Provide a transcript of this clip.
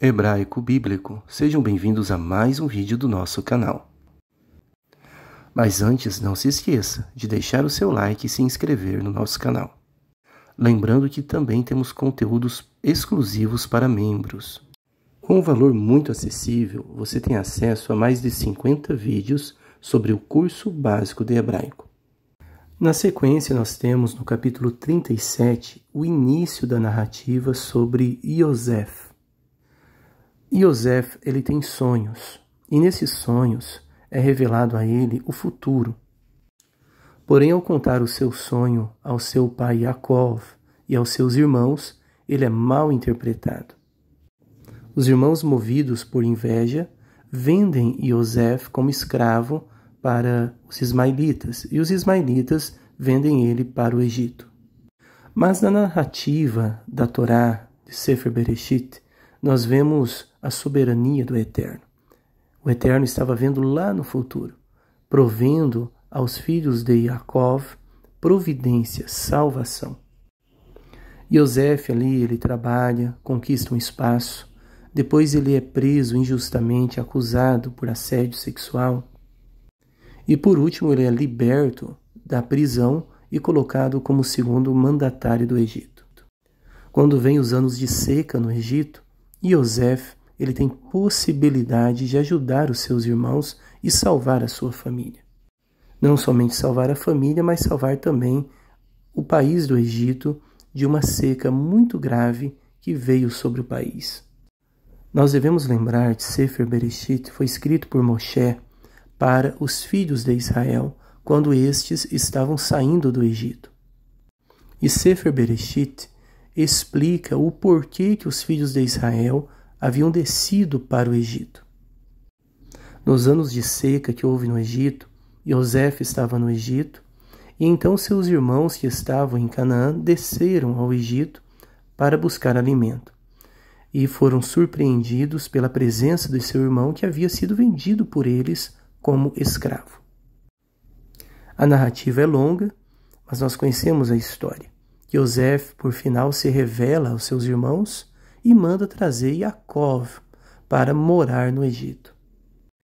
hebraico bíblico. Sejam bem-vindos a mais um vídeo do nosso canal. Mas antes, não se esqueça de deixar o seu like e se inscrever no nosso canal. Lembrando que também temos conteúdos exclusivos para membros. Com um valor muito acessível, você tem acesso a mais de 50 vídeos sobre o curso básico de hebraico. Na sequência, nós temos no capítulo 37 o início da narrativa sobre Yosef. José ele tem sonhos, e nesses sonhos é revelado a ele o futuro. Porém, ao contar o seu sonho ao seu pai Jacob e aos seus irmãos, ele é mal interpretado. Os irmãos, movidos por inveja, vendem José como escravo para os ismaelitas, e os ismaelitas vendem ele para o Egito. Mas na narrativa da Torá de Sefer Bereshit, nós vemos a soberania do Eterno. O Eterno estava vendo lá no futuro, provendo aos filhos de Jacob providência, salvação. Yosef ali, ele trabalha, conquista um espaço, depois ele é preso injustamente, acusado por assédio sexual. E por último, ele é liberto da prisão e colocado como segundo mandatário do Egito. Quando vem os anos de seca no Egito, Yosef ele tem possibilidade de ajudar os seus irmãos e salvar a sua família. Não somente salvar a família, mas salvar também o país do Egito de uma seca muito grave que veio sobre o país. Nós devemos lembrar que Sefer Bereshit foi escrito por Moshe para os filhos de Israel quando estes estavam saindo do Egito. E Sefer Bereshit explica o porquê que os filhos de Israel haviam descido para o Egito. Nos anos de seca que houve no Egito, José estava no Egito, e então seus irmãos que estavam em Canaã desceram ao Egito para buscar alimento. E foram surpreendidos pela presença de seu irmão que havia sido vendido por eles como escravo. A narrativa é longa, mas nós conhecemos a história. José, por final, se revela aos seus irmãos e manda trazer Yaakov para morar no Egito.